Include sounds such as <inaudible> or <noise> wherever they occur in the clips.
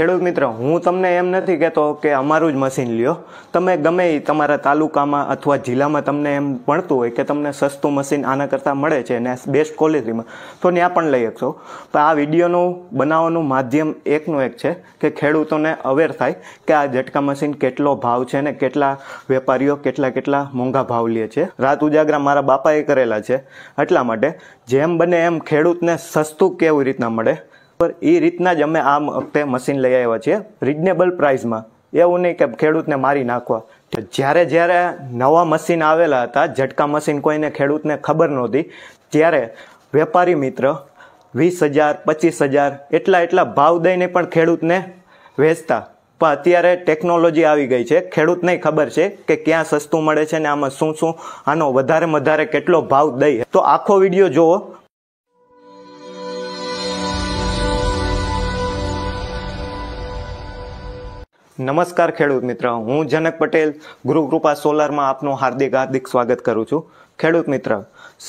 ખેડૂત મિત્ર હું તમને એમ નથી કહેતો કે અમારું જ મશીન લ્યો તમે ગમે એ તમારા તાલુકામાં અથવા જિલ્લામાં તમને એમ ભણતું હોય કે તમને સસ્તું મશીન આના કરતાં મળે છે અને બેસ્ટ ક્વોલિટીમાં તો ત્યાં પણ લઈ શકશો તો આ વિડીયોનું બનાવવાનું માધ્યમ એકનું એક છે કે ખેડૂતોને અવેર થાય કે આ ઝટકા મશીન કેટલો ભાવ છે ને કેટલા વેપારીઓ કેટલા કેટલા મોંઘા ભાવ લે છે રાત ઉજાગરા મારા બાપાએ કરેલા છે એટલા માટે જેમ બને એમ ખેડૂતને સસ્તું કેવી રીતના મળે એ રીતના જ અમે આ વખતે મશીન લઈ આવ્યા છીએ રિઝનેબલ પ્રાઇસમાં એવું નહીં કે ખેડૂતને મારી નાખવા જ્યારે જ્યારે નવા મશીન આવેલા હતા ઝટકા મશીન કોઈને ખેડૂતને ખબર નહોતી ત્યારે વેપારી મિત્ર વીસ હજાર પચીસ હજાર એટલા એટલા ભાવ દઈને પણ ખેડૂતને વેચતા પણ અત્યારે ટેકનોલોજી આવી ગઈ છે ખેડૂતને ખબર છે કે ક્યાં સસ્તું મળે છે ને આમાં શું શું આનો વધારે વધારે કેટલો ભાવ દઈ તો આખો વિડીયો જુઓ નમસ્કાર ખેડૂત મિત્ર હું જનક પટેલ ગૃહકૃપા સોલારમાં આપનું હાર્દિક હાર્દિક સ્વાગત કરું છું ખેડૂત મિત્ર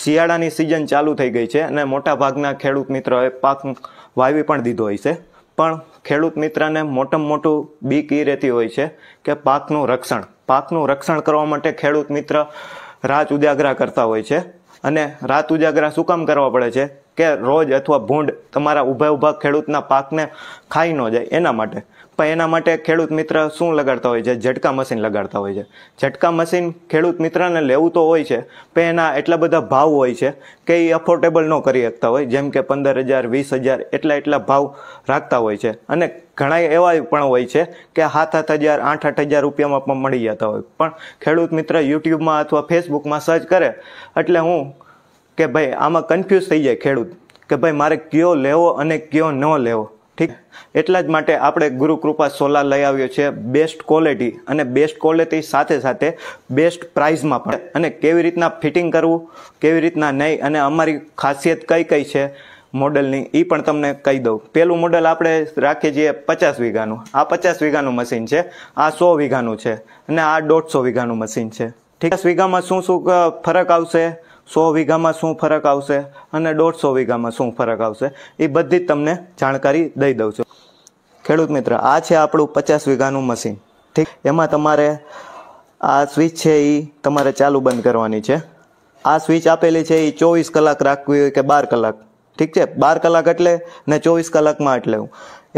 શિયાળાની સિઝન ચાલુ થઈ ગઈ છે અને મોટાભાગના ખેડૂત મિત્રોએ પાક વાવી પણ દીધો હોય છે પણ ખેડૂત મિત્રને મોટામાં મોટું બીક એ રહેતી હોય છે કે પાકનું રક્ષણ પાકનું રક્ષણ કરવા માટે ખેડૂત મિત્ર રાત ઉજાગરા કરતા હોય છે અને રાત ઉજાગરા શું કામ કરવા પડે છે કે રોજ અથવા ભૂંડ તમારા ઊભા ઊભા ખેડૂતના પાકને ખાઈ ન જાય એના માટે પણ એના માટે ખેડૂત મિત્ર શું લગાડતા હોય છે ઝટકા મશીન લગાડતા હોય છે ઝટકા મશીન ખેડૂત મિત્રને લેવું તો હોય છે પણ એના એટલા બધા ભાવ હોય છે કે એ અફોર્ડેબલ ન કરી શકતા હોય જેમ કે પંદર હજાર વીસ હજાર એટલા એટલા ભાવ રાખતા હોય છે અને ઘણા એવા પણ હોય છે કે સાત આઠ હજાર આઠ આઠ હજાર રૂપિયામાં પણ મળી જતા હોય પણ ખેડૂત મિત્ર યુટ્યુબમાં અથવા ફેસબુકમાં સર્ચ કરે એટલે હું કે ભાઈ આમાં કન્ફ્યુઝ થઈ જાય ખેડૂત કે ભાઈ મારે કયો લેવો અને કયો ન લેવો ઠીક એટલા જ માટે આપણે ગુરુકૃપા સોલાર લઈ આવ્યો છે બેસ્ટ ક્વોલિટી અને બેસ્ટ ક્વોલિટી સાથે સાથે બેસ્ટ પ્રાઇઝમાં પણ અને કેવી રીતના ફિટિંગ કરવું કેવી રીતના નહીં અને અમારી ખાસિયત કઈ કઈ છે મોડલની એ પણ તમને કહી દઉં પહેલું મોડલ આપણે રાખીએ છીએ પચાસ વીઘાનું આ પચાસ વીઘાનું મશીન છે આ સો વીઘાનું છે અને આ દોઢસો વીઘાનું મશીન છે ઠીક વીઘામાં શું શું ફરક આવશે સો વીઘામાં શું ફરક આવશે અને દોઢસો વીઘામાં શું ફરક આવશે એ બધી જ તમને જાણકારી દઈ દઉં છું ખેડૂત મિત્ર આ છે આપણું પચાસ વીઘાનું મશીન ઠીક એમાં તમારે આ સ્વિચ છે એ તમારે ચાલુ બંધ કરવાની છે આ સ્વિચ આપેલી છે એ ચોવીસ કલાક રાખવી હોય કે બાર કલાક ઠીક છે બાર કલાક એટલે ને ચોવીસ કલાકમાં એટલે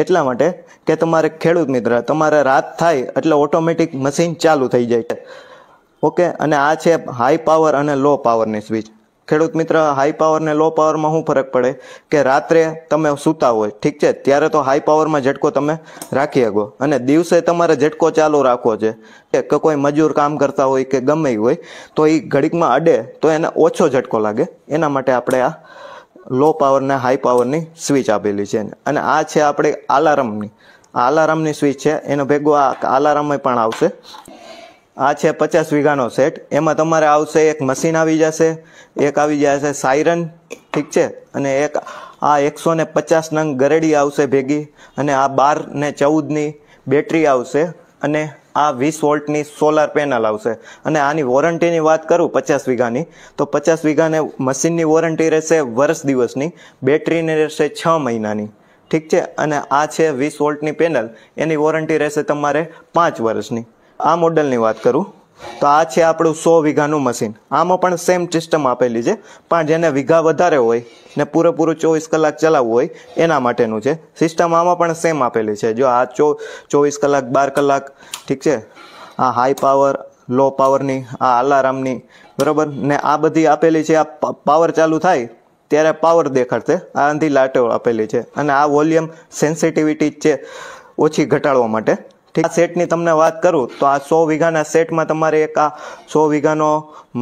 એટલા માટે કે તમારે ખેડૂત મિત્ર તમારે રાત થાય એટલે ઓટોમેટિક મશીન ચાલુ થઈ જાય છે ઓકે અને આ છે હાઈ પાવર અને લો પાવરની સ્વિચ ખેડૂત મિત્ર હાઈ પાવર ને લો પાવરમાં શું ફરક પડે કે રાત્રે તમે સૂતા હોય ઠીક છે ત્યારે તો હાઈ પાવરમાં ઝટકો તમે રાખી શકો અને દિવસે તમારે ઝટકો ચાલુ રાખવો છે કે કોઈ મજૂર કામ કરતા હોય કે ગમે હોય તો એ ઘડીકમાં અડે તો એને ઓછો ઝટકો લાગે એના માટે આપણે આ લો પાવરને હાઈ પાવરની સ્વિચ આપેલી છે અને આ છે આપણે આલારામની આ સ્વિચ છે એનો ભેગો આ આલારામમાં પણ આવશે આ છે પચાસ વીઘાનો સેટ એમાં તમારે આવશે એક મશીન આવી જશે એક આવી જશે સાયરન ઠીક છે અને એક આ એકસો ને પચાસ નંગ ગરેડી આવશે ભેગી અને આ બાર ને ચૌદની બેટરી આવશે અને આ વીસ વોલ્ટની સોલાર પેનલ આવશે અને આની વોરંટીની વાત કરું પચાસ વીઘાની તો પચાસ વીઘાને મશીનની વોરંટી રહેશે વર્ષ દિવસની બેટરીની રહેશે છ મહિનાની ઠીક છે અને આ છે વીસ વોલ્ટની પેનલ એની વોરંટી રહેશે તમારે પાંચ વર્ષની આ મોડલની વાત કરું તો આ છે આપણું સો વીઘાનું મશીન આમાં પણ સેમ સિસ્ટમ આપેલી છે પણ જેને વીઘા વધારે હોય ને પૂરેપૂરું ચોવીસ કલાક ચલાવવું હોય એના માટેનું છે સિસ્ટમ આમાં પણ સેમ આપેલી છે જો આ ચો ચોવીસ કલાક બાર કલાક ઠીક છે આ હાઈ પાવર લો પાવરની આ અલારામની બરાબર ને આ બધી આપેલી છે આ પાવર ચાલુ થાય ત્યારે પાવર દેખાડશે આ અંધી લાટો આપેલી છે અને આ વોલ્યુમ સેન્સિટિવિટી છે ઓછી ઘટાડવા માટે ઠીક આ સેટની તમને વાત કરું તો આ સો વીઘાના સેટમાં તમારે એક આ સો વીઘાનો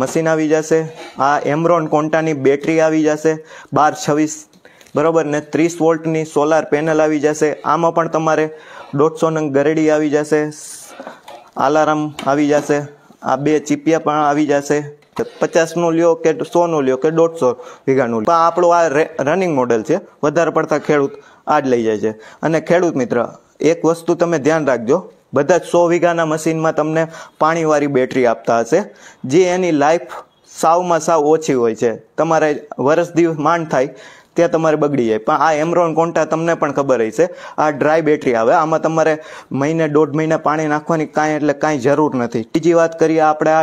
મશીન આવી જશે આ એમરોન કોન્ટાની બેટરી આવી જશે બાર છવ્વીસ બરાબર ને ત્રીસ વોલ્ટની સોલાર પેનલ આવી જશે આમાં પણ તમારે દોઢસો નંગ ગરેડી આવી જશે આલારામ આવી જશે આ બે ચીપિયા પણ આવી જશે પચાસનું લ્યો કે સોનું લ્યો કે દોઢસો વીઘાનું પણ આપણું આ રનિંગ મોડેલ છે વધારે પડતા ખેડૂત આ જ લઈ જાય છે અને ખેડૂત મિત્ર એક વસ્તુ તમે ધ્યાન રાખજો બધા જ સો વીઘાના મશીનમાં તમને પાણીવાળી બેટરી આપતા હશે જે એની લાઈફ સાવમાં સાવ ઓછી હોય છે તમારે વરસ દિવસ માંડ થાય ત્યાં તમારે બગડી જાય પણ આ એમરોન કોન્ટા તમને પણ ખબર હશે આ ડ્રાય બેટરી આવે આમાં તમારે મહિને દોઢ મહિને પાણી નાખવાની કાંઈ એટલે કાંઈ જરૂર નથી ત્રીજી વાત કરીએ આપણે આ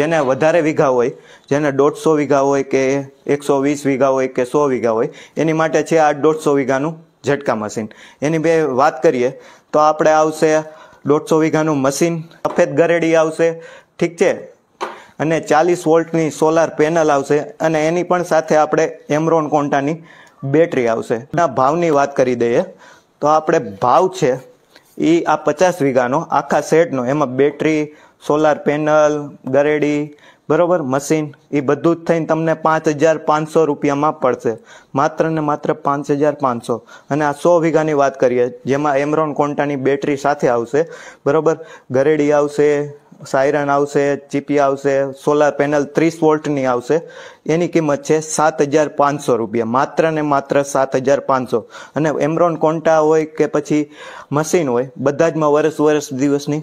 જેને વધારે વીઘા હોય જેને દોઢસો વીઘા હોય કે એકસો વીસ વીઘા હોય કે સો વીઘા હોય એની માટે છે આ દોઢસો વીઘાનું ઝટકા મશીન એની બે વાત કરીએ તો આપણે આવશે દોઢસો વીઘાનું મશીન સફેદ ગરેડી આવશે ઠીક છે અને ચાલીસ વોલ્ટની સોલાર પેનલ આવશે અને એની પણ સાથે આપણે એમરોન કોન્ટાની બેટરી આવશે ના ભાવની વાત કરી દઈએ તો આપણે ભાવ છે એ આ પચાસ વીઘાનો આખા સેટનો એમાં બેટરી સોલાર પેનલ ગરેડી બરોબર મશીન એ બધું જ થઈને તમને પાંચ હજાર પાંચસો રૂપિયામાં પડશે માત્ર ને માત્ર પાંચ હજાર પાંચસો અને આ સો વીઘાની વાત કરીએ જેમાં એમરોન કોન્ટાની બેટરી સાથે આવશે બરોબર ગરેડી આવશે સાયરન આવશે ચીપી આવશે સોલાર પેનલ ત્રીસ વોલ્ટની આવશે એની કિંમત છે સાત હજાર પાંચસો રૂપિયા માત્ર ને માત્ર સાત હજાર પાંચસો અને એમરોન કોન્ટા હોય કે પછી મશીન હોય બધા જમાં વર્ષ વર્ષ દિવસની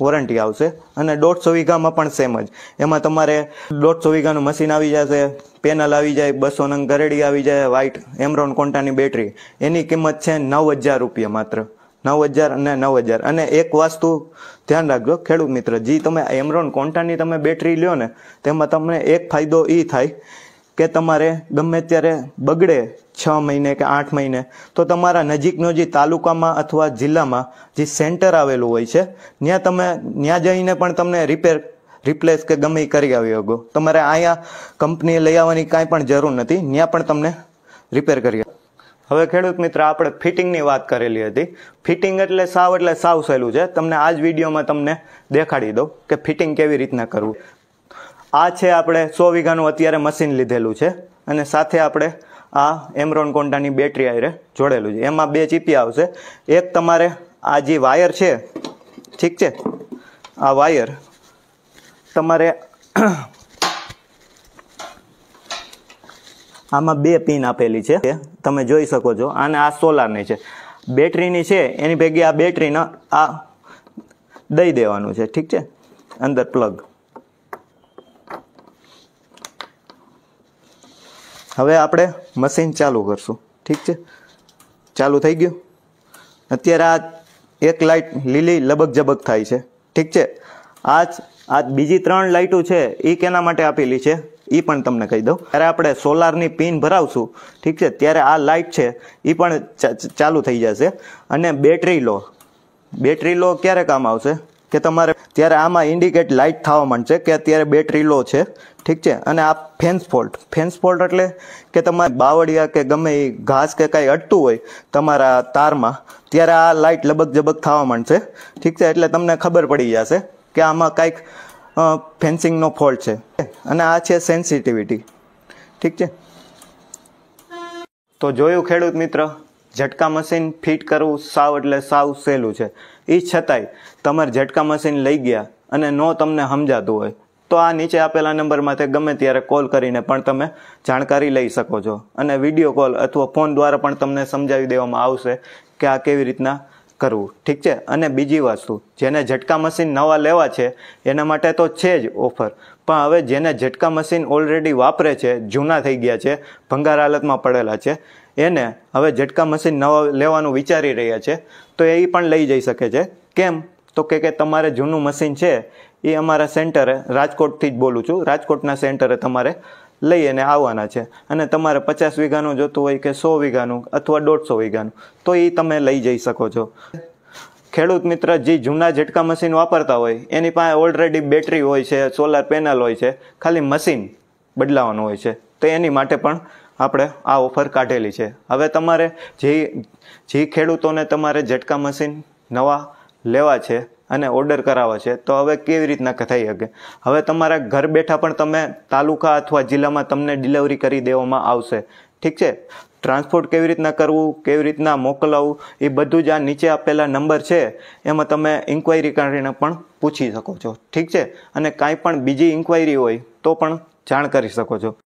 વોરંટી આવશે અને દોઢસો વીઘામાં પણ સેમ જ એમાં તમારે દોઢસો વીઘાનું મશીન આવી જશે પેનલ આવી જાય બસો નંગ ગરેડી આવી જાય વ્હાઇટ એમરોન કોન્ટાની બેટરી એની કિંમત છે નવ હજાર રૂપિયા માત્ર નવ હજાર અને નવ હજાર અને એક વાસ્તુ ધ્યાન રાખજો ખેડૂત મિત્ર જે તમે એમરોન કોન્ટાની તમે બેટરી લ્યો ને તેમાં તમને એક ફાયદો એ થાય કે તમારે ગમે ત્યારે બગડે છ મહિને કે આઠ મહિને તો તમારા નજીકનો જે તાલુકામાં અથવા જિલ્લામાં જે સેન્ટર આવેલું હોય છે ત્યાં તમે ત્યાં જઈને પણ તમને રિપેર રિપ્લેસ કે ગમે કરી આવી શકો તમારે અહીંયા કંપનીએ લઈ આવવાની કાંઈ પણ જરૂર નથી ત્યાં પણ તમને રિપેર કરી હવે ખેડૂત મિત્ર આપણે ફિટિંગની વાત કરેલી હતી ફિટિંગ એટલે સાવ એટલે સાવ સહેલું છે તમને આ જ વિડીયોમાં તમને દેખાડી દઉં કે ફિટિંગ કેવી રીતના કરવું આ છે આપણે સો વીઘાનું અત્યારે મશીન લીધેલું છે અને સાથે આપણે આ એમરોન કોન્ટાની બેટરી આયરે જોડેલું છે એમાં બે ચીપી આવશે એક તમારે આ જે વાયર છે ઠીક છે આ વાયર તમારે <clears throat> આમાં બે પિન આપેલી છે તમે જોઈ શકો છો અને આ સોલારની છે બેટરીની છે એની ભેગી આ બેટરીના આ દઈ દેવાનું છે ઠીક છે અંદર પ્લગ હવે આપણે મશીન ચાલુ કરશું ઠીક છે ચાલુ થઈ ગયું અત્યારે આ એક લાઇટ લીલી લબક જબક થાય છે ઠીક છે આ જ આ બીજી ત્રણ લાઇટો છે એ કેના માટે આપેલી છે એ પણ તમને કહી દઉં ત્યારે આપણે સોલારની પિન ભરાવશું ઠીક છે ત્યારે આ લાઇટ છે એ પણ ચાલુ થઈ જશે અને બેટરી લો બેટરી લો ક્યારે કામ આવશે કે તમારે ત્યારે આમાં ઇન્ડિકેટ લાઇટ થવા માંડશે કે અત્યારે બેટરી લો છે ઠીક છે અને આ ફેન્સ ફોલ્ટ ફેન્સ ફોલ્ટ એટલે કે તમારે બાવળિયા કે ગમે એ ઘાસ કે કાંઈ અટતું હોય તમારા તારમાં ત્યારે આ લાઇટ લબક જબક થવા માંડશે ઠીક છે એટલે તમને ખબર પડી જશે કે આમાં કાંઈક ફેન્સિંગનો ફોલ્ટ છે અને આ છે સેન્સિટિવિટી ઠીક છે તો જોયું ખેડૂત મિત્ર ઝટકા મશીન ફિટ કરવું સાવ એટલે સાવ સહેલું છે એ છતાંય તમારે ઝટકા મશીન લઈ ગયા અને નો તમને સમજાતું હોય તો આ નીચે આપેલા નંબરમાંથી ગમે ત્યારે કોલ કરીને પણ તમે જાણકારી લઈ શકો છો અને વિડીયો કોલ અથવા ફોન દ્વારા પણ તમને સમજાવી દેવામાં આવશે કે આ કેવી રીતના કરવું ઠીક છે અને બીજી વસ્તુ જેને ઝટકા મશીન નવા લેવા છે એના માટે તો છે જ ઓફર પણ હવે જેને ઝટકા મશીન ઓલરેડી વાપરે છે જૂના થઈ ગયા છે ભંગાર હાલતમાં પડેલા છે એને હવે ઝટકા મશીન નવા લેવાનું વિચારી રહ્યા છે તો એ પણ લઈ જઈ શકે છે કેમ તો કે કે તમારે જૂનું મશીન છે એ અમારા સેન્ટરે રાજકોટથી જ બોલું છું રાજકોટના સેન્ટરે તમારે લઈ અને આવવાના છે અને તમારે પચાસ વીઘાનું જોતું હોય કે સો વીઘાનું અથવા દોઢસો વીઘાનું તો એ તમે લઈ જઈ શકો છો ખેડૂત મિત્ર જે જૂના ઝટકા મશીન વાપરતા હોય એની પાસે ઓલરેડી બેટરી હોય છે સોલાર પેનલ હોય છે ખાલી મશીન બદલાવાનું હોય છે તો એની માટે પણ આપણે આ ઓફર કાઢેલી છે હવે તમારે જે જે ખેડૂતોને તમારે ઝટકા મશીન નવા લેવા છે અને ઓર્ડર કરાવવા છે તો હવે કેવી રીતના થઈ શકે હવે તમારા ઘર બેઠા પણ તમે તાલુકા અથવા જિલ્લામાં તમને ડિલિવરી કરી દેવામાં આવશે ઠીક છે ટ્રાન્સપોર્ટ કેવી રીતના કરવું કેવી રીતના મોકલાવવું એ બધું જ આ નીચે આપેલા નંબર છે એમાં તમે ઇન્કવાયરી કરીને પણ પૂછી શકો છો ઠીક છે અને કાંઈ પણ બીજી ઇન્કવાયરી હોય તો પણ જાણ કરી શકો છો